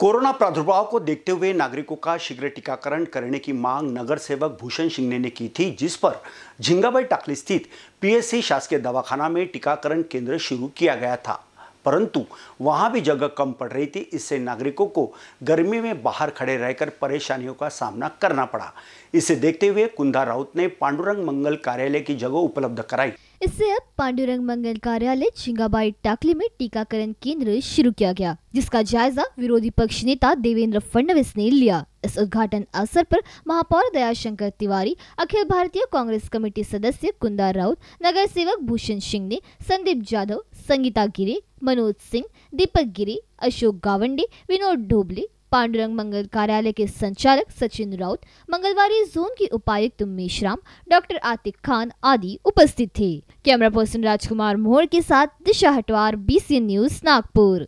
corona प्रादुर्भाव को देखते हुए नागरिकों का शीघ्र टीकाकरण करने की मांग नगर सेवक भूषण सिंह ने की थी जिस पर झिंगाबाई टाकली स्थित पीएससी शासकीय दवाखाना में टीकाकरण केंद्र शुरू किया गया था परंतु वहां भी जगह कम पड़ रही थी इससे नागरिकों को गर्मी में बाहर खड़े रहकर परेशानियों का सामना करना पड़ा इसे देखते हुए कुंदा राउत ने पांडुरंग मंगल कार्यालय की जगह उपलब्ध कराई इससे अब पांडुरंग मंगल कार्यालय झिंगाबाई टाकली में टीकाकरण केंद्र शुरू किया गया जिसका जायजा विरोधी पक्ष नेता देवेंद्र फडणवीस ने लिया इस उद्घाटन अवसर पर महापौर दयाशंकर तिवारी अखिल भारतीय कांग्रेस कमेटी सदस्य कुंदा राउत नगर सेवक भूषण सिंह ने संदीप जाधव संगीता गिरी मनोज सिंह दीपक गिरी अशोक गावंडे विनोद ढोबले पांडुरंग मंगल कार्यालय के संचालक सचिन राउत मंगलवारी जोन के उपायुक्त मेशराम डॉक्टर आतिक खान आदि उपस्थित थे कैमरा पर्सन राजकुमार मोहर के साथ दिशा हटवार बीसी न्यूज नागपुर